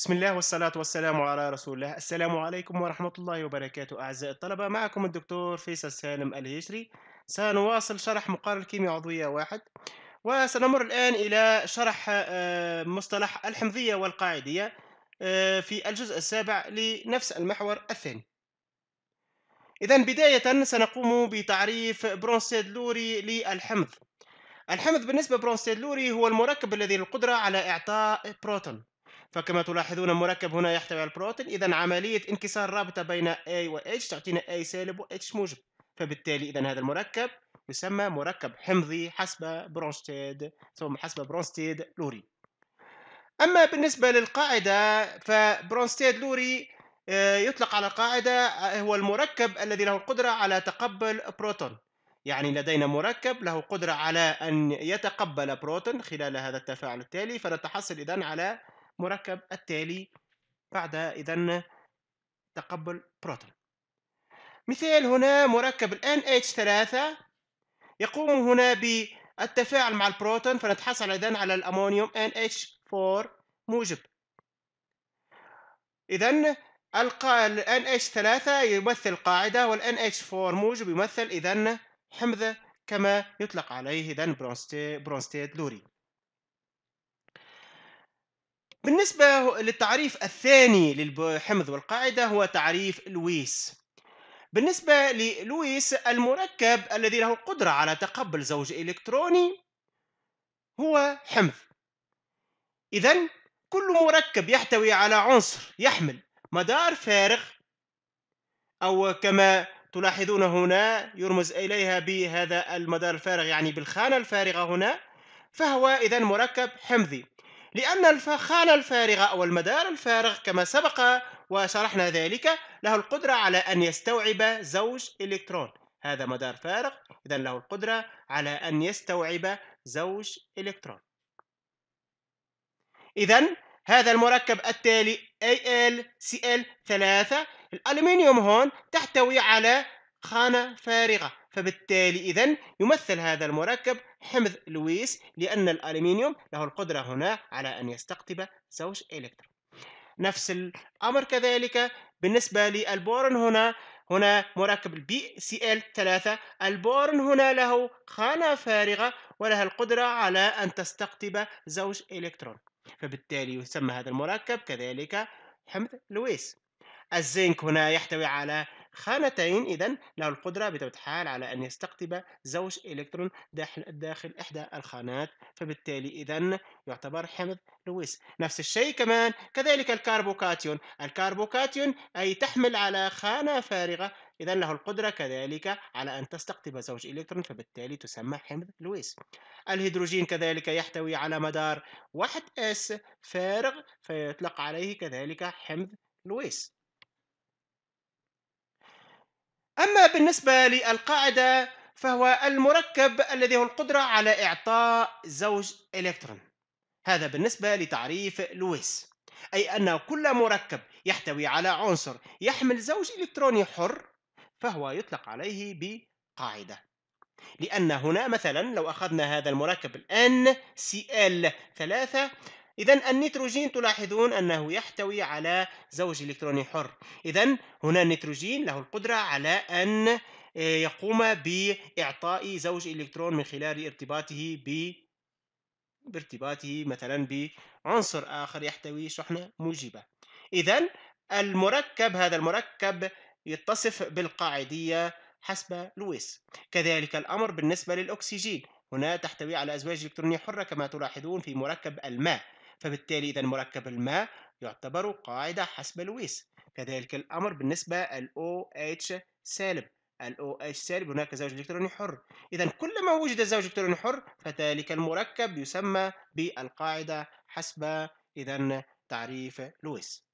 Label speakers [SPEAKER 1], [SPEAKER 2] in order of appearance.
[SPEAKER 1] بسم الله والصلاة والسلام على رسول الله السلام عليكم ورحمة الله وبركاته أعزائي الطلبة معكم الدكتور فيصل سالم الهجري سنواصل شرح مقارنة كيمياء عضوية واحد وسنمر الآن إلى شرح آه، مصطلح الحمضية والقاعدية آه، في الجزء السابع لنفس المحور الثاني إذا بداية سنقوم بتعريف برونستيد لوري للحمض الحمض بالنسبة لبرونستيد لوري هو المركب الذي له القدرة على إعطاء بروتون فكما تلاحظون المركب هنا يحتوي على البروتين إذا عملية انكسار رابطة بين A و H تعطينا A سالب و H موجب فبالتالي إذا هذا المركب يسمى مركب حمضي حسب برونستيد ثم حسب برونستيد لوري أما بالنسبة للقاعدة فبرونستيد لوري آه، يطلق على قاعدة آه، هو المركب الذي له القدرة على تقبل بروتون يعني لدينا مركب له قدرة على أن يتقبل بروتون خلال هذا التفاعل التالي فنتحصل إذن على مركب التالي بعد إذا تقبل بروتون مثال هنا مركب ال NH3 يقوم هنا بالتفاعل مع البروتون فنتحصل إذا على الأمونيوم NH4 موجب إذا ال NH3 يمثل قاعدة وال NH4 موجب يمثل إذا حمض كما يطلق عليه إذا برونستيد لوري بالنسبة للتعريف الثاني للحمض والقاعدة هو تعريف لويس بالنسبة للويس المركب الذي له القدرة على تقبل زوج إلكتروني هو حمض إذا كل مركب يحتوي على عنصر يحمل مدار فارغ أو كما تلاحظون هنا يرمز إليها بهذا المدار الفارغ يعني بالخانة الفارغة هنا فهو إذا مركب حمضي لأن الخانة الفارغة أو المدار الفارغ كما سبق وشرحنا ذلك له القدرة على أن يستوعب زوج إلكترون هذا مدار فارغ إذا له القدرة على أن يستوعب زوج إلكترون إذا هذا المركب التالي AlCl3 الألمنيوم هون تحتوي على خانة فارغة فبالتالي إذا يمثل هذا المركب حمض لويس لأن الألمنيوم له القدرة هنا على أن يستقطب زوج إلكترون نفس الأمر كذلك بالنسبة للبورون هنا هنا مركب البي سي ال 3 البورن هنا له خانة فارغة ولها القدرة على أن تستقطب زوج إلكترون فبالتالي يسمى هذا المركب كذلك حمض لويس الزنك هنا يحتوي على خانتين إذا له القدرة بطبيعه الحال على أن يستقطب زوج إلكترون داخل, داخل إحدى الخانات فبالتالي إذا يعتبر حمض لويس نفس الشيء كمان كذلك الكربوكاتيون الكربوكاتيون أي تحمل على خانة فارغة إذا له القدرة كذلك على أن تستقطب زوج إلكترون فبالتالي تسمى حمض لويس الهيدروجين كذلك يحتوي على مدار واحد اس فارغ فيطلق عليه كذلك حمض لويس أما بالنسبة للقاعدة فهو المركب الذي هو القدرة على إعطاء زوج إلكترون هذا بالنسبة لتعريف لويس أي أن كل مركب يحتوي على عنصر يحمل زوج إلكتروني حر فهو يطلق عليه بقاعدة لأن هنا مثلا لو أخذنا هذا المركب الـ NCl 3 إذا النيتروجين تلاحظون أنه يحتوي على زوج إلكتروني حر إذا هنا النيتروجين له القدرة على أن آه، يقوم بإعطاء زوج إلكترون من خلال ارتباطه ب بارتباطه مثلا بعنصر آخر يحتوي شحنة موجبة إذا المركب هذا المركب يتصف بالقاعدية حسب لويس كذلك الأمر بالنسبة للأكسجين هنا تحتوي على أزواج إلكترونية حرة كما تلاحظون في مركب الماء فبالتالي إذا مركب الماء يعتبر قاعدة حسب لويس كذلك الأمر بالنسبة ال OH سالب الـ OH سالب هناك زوج إلكتروني حر إذا كلما وجد زوج إلكتروني حر فذلك المركب يسمى بالقاعدة حسب إذا تعريف لويس